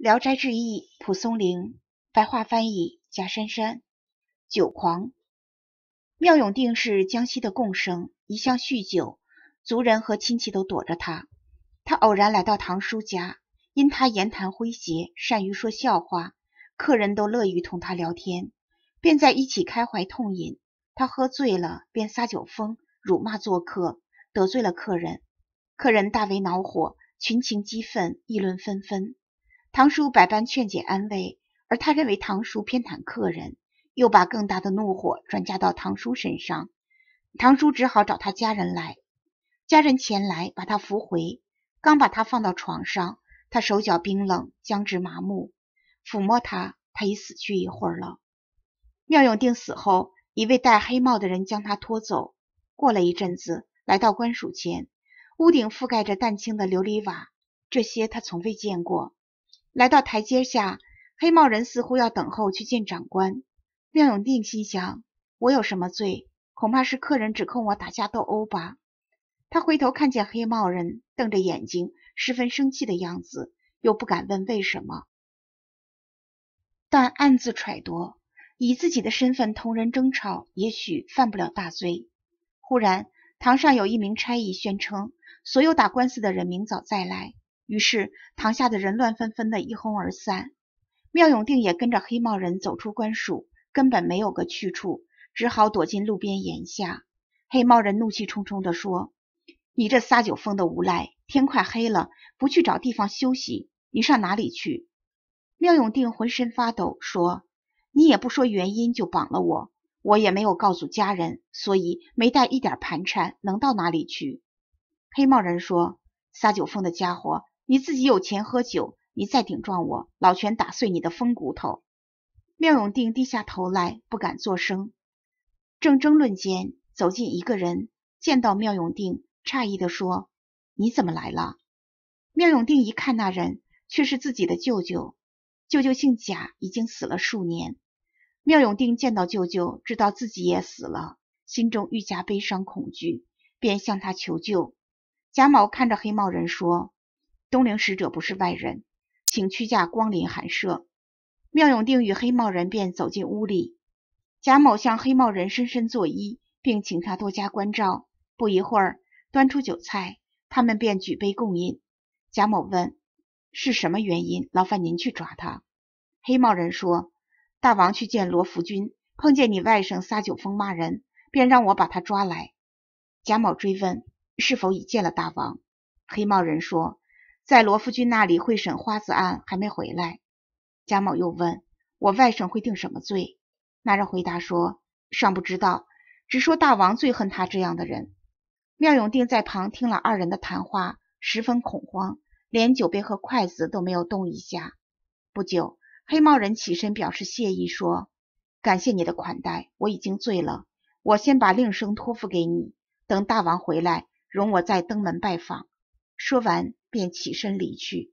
《聊斋志异》蒲松龄白话翻译：贾珊珊。酒狂，缪永定是江西的贡生，一向酗酒，族人和亲戚都躲着他。他偶然来到堂叔家，因他言谈诙谐，善于说笑话，客人都乐于同他聊天，便在一起开怀痛饮。他喝醉了，便撒酒疯，辱骂做客，得罪了客人。客人大为恼火，群情激愤，议论纷纷。堂叔百般劝解安慰，而他认为堂叔偏袒客人，又把更大的怒火转嫁到堂叔身上。堂叔只好找他家人来，家人前来把他扶回，刚把他放到床上，他手脚冰冷，僵直麻木，抚摸他，他已死去一会儿了。妙永定死后，一位戴黑帽的人将他拖走。过了一阵子，来到官署前，屋顶覆盖着淡青的琉璃瓦，这些他从未见过。来到台阶下，黑帽人似乎要等候去见长官。廖永定心想：我有什么罪？恐怕是客人指控我打架斗殴吧。他回头看见黑帽人瞪着眼睛，十分生气的样子，又不敢问为什么，但暗自揣度，以自己的身份同人争吵，也许犯不了大罪。忽然，堂上有一名差役宣称：所有打官司的人明早再来。于是，堂下的人乱纷纷的一哄而散。妙永定也跟着黑帽人走出官署，根本没有个去处，只好躲进路边檐下。黑帽人怒气冲冲地说：“你这撒酒疯的无赖，天快黑了，不去找地方休息，你上哪里去？”妙永定浑身发抖说：“你也不说原因就绑了我，我也没有告诉家人，所以没带一点盘缠，能到哪里去？”黑帽人说：“撒酒疯的家伙。”你自己有钱喝酒，你再顶撞我，老拳打碎你的风骨头。缪永定低下头来，不敢作声。正争论间，走进一个人，见到缪永定，诧异地说：“你怎么来了？”缪永定一看那人，却是自己的舅舅。舅舅姓贾，已经死了数年。缪永定见到舅舅，知道自己也死了，心中愈加悲伤恐惧，便向他求救。贾某看着黑帽人说。东陵使者不是外人，请屈驾光临寒舍。妙永定与黑帽人便走进屋里。贾某向黑帽人深深作揖，并请他多加关照。不一会儿，端出酒菜，他们便举杯共饮。贾某问：“是什么原因，劳烦您去抓他？”黑帽人说：“大王去见罗福君，碰见你外甥撒酒疯骂人，便让我把他抓来。”贾某追问：“是否已见了大王？”黑帽人说。在罗夫君那里会审花子案还没回来，贾某又问我外甥会定什么罪？那人回答说尚不知道，只说大王最恨他这样的人。妙永定在旁听了二人的谈话，十分恐慌，连酒杯和筷子都没有动一下。不久，黑帽人起身表示谢意，说感谢你的款待，我已经醉了，我先把令声托付给你，等大王回来，容我再登门拜访。说完。便起身离去。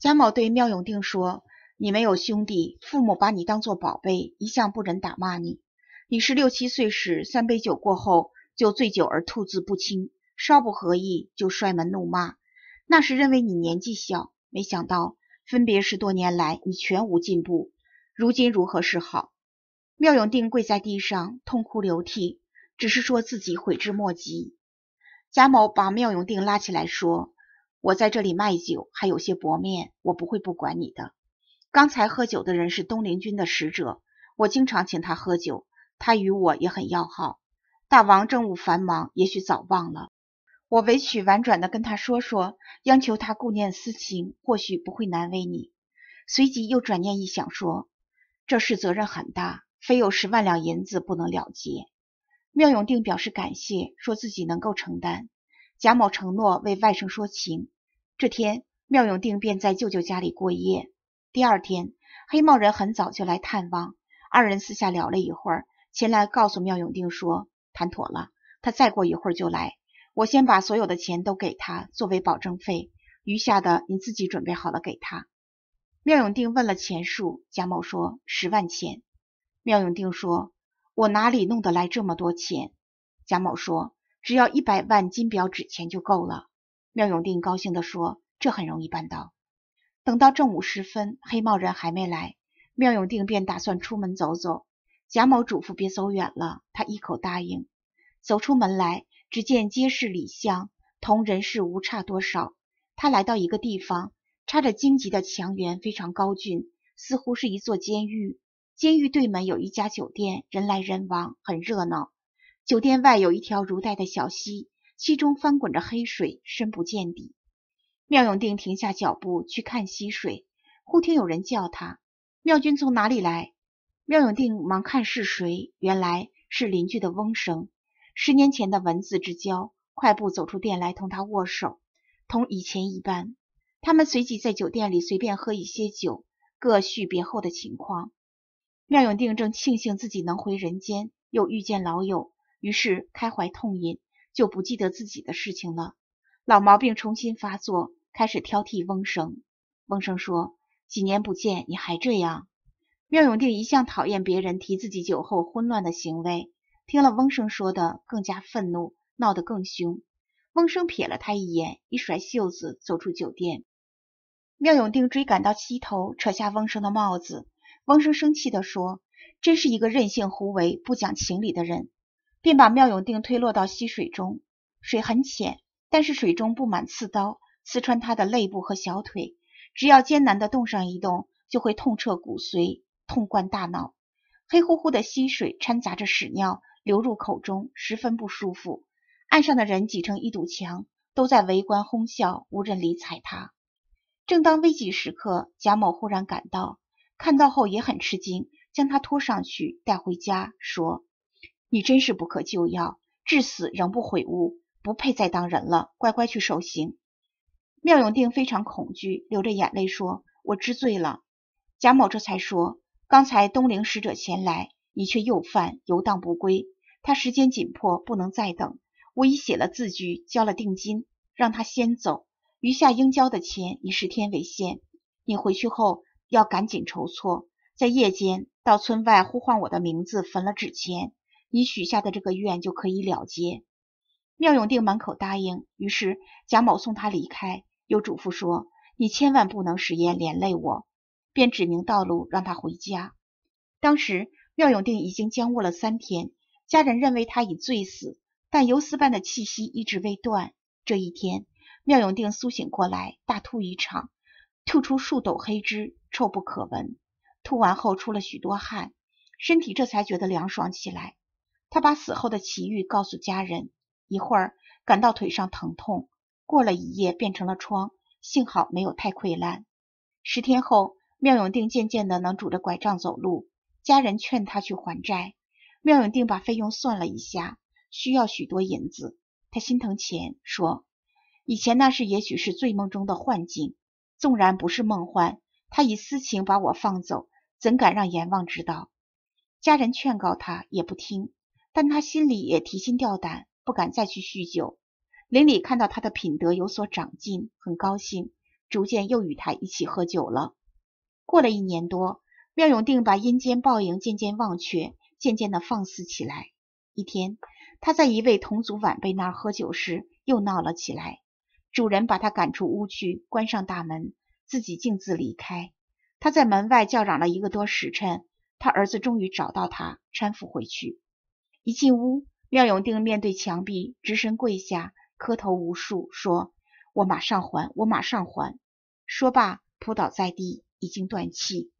贾某对妙永定说：“你没有兄弟，父母把你当做宝贝，一向不忍打骂你。你是六七岁时，三杯酒过后就醉酒而吐字不清，稍不合意就摔门怒骂，那时认为你年纪小。没想到分别十多年来，你全无进步，如今如何是好？”妙永定跪在地上痛哭流涕，只是说自己悔之莫及。贾某把妙永定拉起来说。我在这里卖酒还有些薄面，我不会不管你的。刚才喝酒的人是东陵君的使者，我经常请他喝酒，他与我也很要好。大王政务繁忙，也许早忘了。我委曲婉转的跟他说说，央求他顾念私情，或许不会难为你。随即又转念一想，说这事责任很大，非有十万两银子不能了结。缪永定表示感谢，说自己能够承担。贾某承诺为外甥说情，这天，妙永定便在舅舅家里过夜。第二天，黑帽人很早就来探望，二人私下聊了一会儿，前来告诉妙永定说谈妥了，他再过一会儿就来，我先把所有的钱都给他作为保证费，余下的你自己准备好了给他。妙永定问了钱数，贾某说十万钱。妙永定说，我哪里弄得来这么多钱？贾某说。只要一百万金表纸钱就够了，妙永定高兴地说：“这很容易办到。”等到正午时分，黑帽人还没来，妙永定便打算出门走走。贾某嘱咐别走远了，他一口答应。走出门来，只见街市里巷同人世无差多少。他来到一个地方，插着荆棘的墙垣非常高峻，似乎是一座监狱。监狱对门有一家酒店，人来人往，很热闹。酒店外有一条如带的小溪，溪中翻滚着黑水，深不见底。妙永定停下脚步去看溪水，忽听有人叫他：“妙君从哪里来？”妙永定忙看是谁，原来是邻居的翁生。十年前的文字之交，快步走出店来，同他握手，同以前一般。他们随即在酒店里随便喝一些酒，各叙别后的情况。妙永定正庆幸自己能回人间，又遇见老友。于是开怀痛饮，就不记得自己的事情了。老毛病重新发作，开始挑剔翁生。翁生说：“几年不见，你还这样。”妙永定一向讨厌别人提自己酒后混乱的行为，听了翁生说的，更加愤怒，闹得更凶。翁生瞥了他一眼，一甩袖子走出酒店。妙永定追赶到西头，扯下翁生的帽子。翁生生气地说：“真是一个任性胡为、不讲情理的人。”便把妙永定推落到溪水中，水很浅，但是水中布满刺刀，刺穿他的肋部和小腿。只要艰难的动上一动，就会痛彻骨髓，痛贯大脑。黑乎乎的溪水掺杂着屎尿，流入口中，十分不舒服。岸上的人挤成一堵墙，都在围观哄笑，无人理睬他。正当危急时刻，贾某忽然赶到，看到后也很吃惊，将他拖上去，带回家，说。你真是不可救药，至死仍不悔悟，不配再当人了。乖乖去受刑。妙永定非常恐惧，流着眼泪说：“我知罪了。”贾某这才说：“刚才东陵使者前来，你却又犯游荡不归。他时间紧迫，不能再等。我已写了字据，交了定金，让他先走。余下应交的钱，以十天为限。你回去后要赶紧筹措，在夜间到村外呼唤我的名字，焚了纸钱。”你许下的这个愿就可以了结。妙永定满口答应，于是贾某送他离开，又嘱咐说：“你千万不能食言，连累我。”便指明道路让他回家。当时妙永定已经僵卧了三天，家人认为他已醉死，但游丝般的气息一直未断。这一天，妙永定苏醒过来，大吐一场，吐出数斗黑汁，臭不可闻。吐完后出了许多汗，身体这才觉得凉爽起来。他把死后的奇遇告诉家人，一会儿感到腿上疼痛，过了一夜变成了疮，幸好没有太溃烂。十天后，缪永定渐渐的能拄着拐杖走路。家人劝他去还债，缪永定把费用算了一下，需要许多银子。他心疼钱，说：“以前那是也许是醉梦中的幻境，纵然不是梦幻，他以私情把我放走，怎敢让阎王知道？”家人劝告他也不听。但他心里也提心吊胆，不敢再去酗酒。邻里看到他的品德有所长进，很高兴，逐渐又与他一起喝酒了。过了一年多，廖永定把阴间报应渐渐忘却，渐渐的放肆起来。一天，他在一位同族晚辈那儿喝酒时，又闹了起来。主人把他赶出屋去，关上大门，自己径自离开。他在门外叫嚷了一个多时辰，他儿子终于找到他，搀扶回去。一进屋，廖永定面对墙壁，直身跪下，磕头无数，说：“我马上还，我马上还。”说罢，扑倒在地，已经断气。